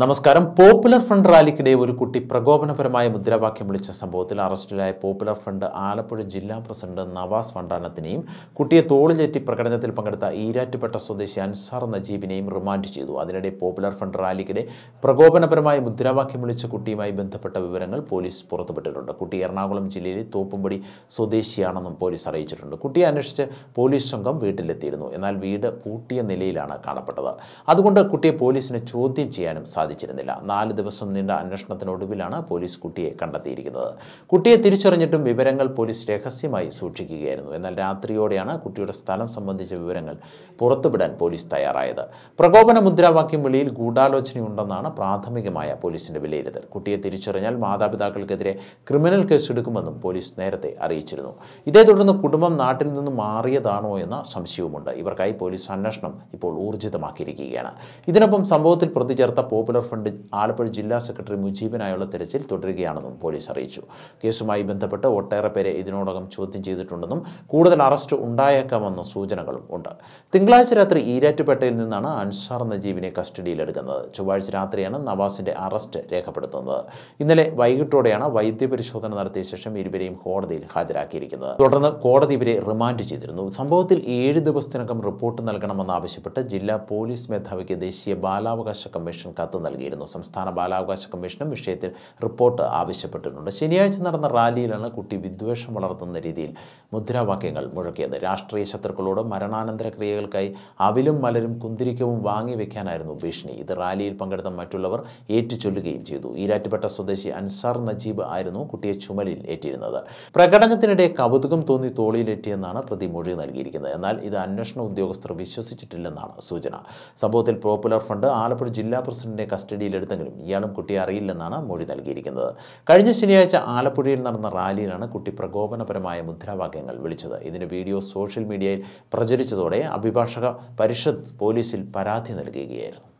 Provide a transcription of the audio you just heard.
നമസ്കാരം popular front റാലിക്കിടെ ഒരു കുട്ടി പ്രകോപനപരമായ മുദ്രാവാക്യം വിളിച്ച സംഭവത്തിൽ അറസ്റ്റിലായ പോപ്പുലർ ഫ്രണ്ട് ആലപ്പുഴ ജില്ലാ പ്രസിഡന്റ് നവാസ് വണ്ടാനത്തിനെയും കുട്ടിയെ തോളിലേറ്റി പ്രകടനത്തിൽ പങ്കെടുത്ത ഈരാറ്റുപേട്ട സ്വദേശി അൻസാർ നജീബിനെയും റിമാൻഡ് ചെയ്തു അതിനിടെ പോപ്പുലർ ഫ്രണ്ട് റാലിക്കിടെ പ്രകോപനപരമായ മുദ്രാവാക്യം വിളിച്ച കുട്ടിയുമായി ബന്ധപ്പെട്ട വിവരങ്ങൾ പോലീസ് പുറത്തുവിട്ടിട്ടുണ്ട് കുട്ടി എറണാകുളം ജില്ലയിലെ തോപ്പുംപടി സ്വദേശിയാണെന്നും പോലീസ് അറിയിച്ചിട്ടുണ്ട് കുട്ടിയെ അന്വേഷിച്ച് പോലീസ് സംഘം വീട്ടിലെത്തിയിരുന്നു എന്നാൽ വീട് പൂട്ടിയ നിലയിലാണ് കാണപ്പെട്ടത് അതുകൊണ്ട് കുട്ടിയെ പോലീസിനെ ചോദ്യം ചെയ്യാനും സാധിച്ചിരുന്നില്ല നാല് ദിവസം നീണ്ട അന്വേഷണത്തിനൊടുവിലാണ് പോലീസ് കുട്ടിയെ കണ്ടെത്തിയിരിക്കുന്നത് കുട്ടിയെ തിരിച്ചറിഞ്ഞിട്ടും വിവരങ്ങൾ പോലീസ് രഹസ്യമായി സൂക്ഷിക്കുകയായിരുന്നു എന്നാൽ രാത്രിയോടെയാണ് കുട്ടിയുടെ സ്ഥലം സംബന്ധിച്ച വിവരങ്ങൾ പുറത്തുവിടാൻ പോലീസ് തയ്യാറായത് പ്രകോപന മുദ്രാവാക്യം വിളിയിൽ ഗൂഢാലോചനയുണ്ടെന്നാണ് പ്രാഥമികമായ പോലീസിന്റെ വിലയിരുത്തൽ കുട്ടിയെ തിരിച്ചറിഞ്ഞാൽ മാതാപിതാക്കൾക്കെതിരെ ക്രിമിനൽ കേസ് എടുക്കുമെന്നും പോലീസ് നേരത്തെ അറിയിച്ചിരുന്നു ഇതേ തുടർന്ന് കുടുംബം നാട്ടിൽ നിന്ന് മാറിയതാണോ എന്ന സംശയവുമുണ്ട് ഇവർക്കായി പോലീസ് അന്വേഷണം ഇപ്പോൾ ഊർജിതമാക്കിയിരിക്കുകയാണ് ഇതിനൊപ്പം സംഭവത്തിൽ പ്രതി ചേർത്ത പോപ്പുലർ പോപ്പുലർ ഫ്രണ്ട് ആലപ്പുഴ ജില്ലാ സെക്രട്ടറി മുജീബിനായുള്ള തെരച്ചിൽ തുടരുകയാണെന്നും പോലീസ് അറിയിച്ചു കേസുമായി ബന്ധപ്പെട്ട് ഒട്ടേറെ പേരെ ഇതിനോടകം ചോദ്യം ചെയ്തിട്ടുണ്ടെന്നും കൂടുതൽ അറസ്റ്റ് ഉണ്ടായേക്കാമെന്ന സൂചനകളും ഉണ്ട് തിങ്കളാഴ്ച രാത്രി ഈരാറ്റുപേട്ടയിൽ നിന്നാണ് അൻസാർ നജീബിനെ കസ്റ്റഡിയിലെടുക്കുന്നത് ചൊവ്വാഴ്ച രാത്രിയാണ് നവാസിന്റെ അറസ്റ്റ് രേഖപ്പെടുത്തുന്നത് ഇന്നലെ വൈകിട്ടോടെയാണ് വൈദ്യപരിശോധന നടത്തിയ ശേഷം ഇരുവരെയും കോടതിയിൽ ഹാജരാക്കിയിരിക്കുന്നത് തുടർന്ന് കോടതി ഇവരെ റിമാൻഡ് ചെയ്തിരുന്നു സംഭവത്തിൽ ഏഴ് ദിവസത്തിനകം റിപ്പോർട്ട് നൽകണമെന്നാവശ്യപ്പെട്ട് ജില്ലാ പോലീസ് മേധാവിക്ക് ദേശീയ ബാലാവകാശ കമ്മീഷൻ കത്ത് നൽകിയിരുന്നു സംസ്ഥാന ബാലാവകാശ കമ്മീഷനും വിഷയത്തിൽ റിപ്പോർട്ട് ആവശ്യപ്പെട്ടിട്ടുണ്ട് ശനിയാഴ്ച നടന്ന റാലിയിലാണ് കുട്ടി വിദ്വേഷം വളർത്തുന്ന രീതിയിൽ മുദ്രാവാക്യങ്ങൾ മുഴക്കിയത് രാഷ്ട്രീയ ശത്രുക്കളോട് മരണാനന്തര ക്രിയകൾക്കായി അവിലും മലരും കുന്തിരിക്കവും വാങ്ങി വയ്ക്കാനായിരുന്നു ഭീഷണി ഇത് റാലിയിൽ പങ്കെടുത്ത മറ്റുള്ളവർ ഏറ്റുചൊല്ലുകയും ചെയ്തു ഈരാറ്റുപെട്ട സ്വദേശി അൻസാർ നജീബ് ആയിരുന്നു കുട്ടിയെ ചുമലിൽ ഏറ്റിരുന്നത് പ്രകടനത്തിനിടെ കൗതുകം തോന്നി തോളിയിലെത്തിയെന്നാണ് പ്രതി മൊഴി നൽകിയിരിക്കുന്നത് എന്നാൽ ഇത് അന്വേഷണ ഉദ്യോഗസ്ഥർ വിശ്വസിച്ചിട്ടില്ലെന്നാണ് സൂചന സംഭവത്തിൽ പോപ്പുലർ ഫണ്ട് ആലപ്പുഴ ജില്ലാ പ്രസിഡന്റിനെ കസ്റ്റഡിയിലെടുത്തെങ്കിലും ഇയാളും കുട്ടിയെ അറിയില്ലെന്നാണ് മൊഴി നൽകിയിരിക്കുന്നത് കഴിഞ്ഞ ശനിയാഴ്ച ആലപ്പുഴയിൽ നടന്ന റാലിയിലാണ് കുട്ടി പ്രകോപനപരമായ മുദ്രാവാക്യങ്ങൾ വിളിച്ചത് ഇതിൻ്റെ വീഡിയോ സോഷ്യൽ മീഡിയയിൽ പ്രചരിച്ചതോടെ അഭിഭാഷക പരിഷത്ത് പോലീസിൽ പരാതി നൽകുകയായിരുന്നു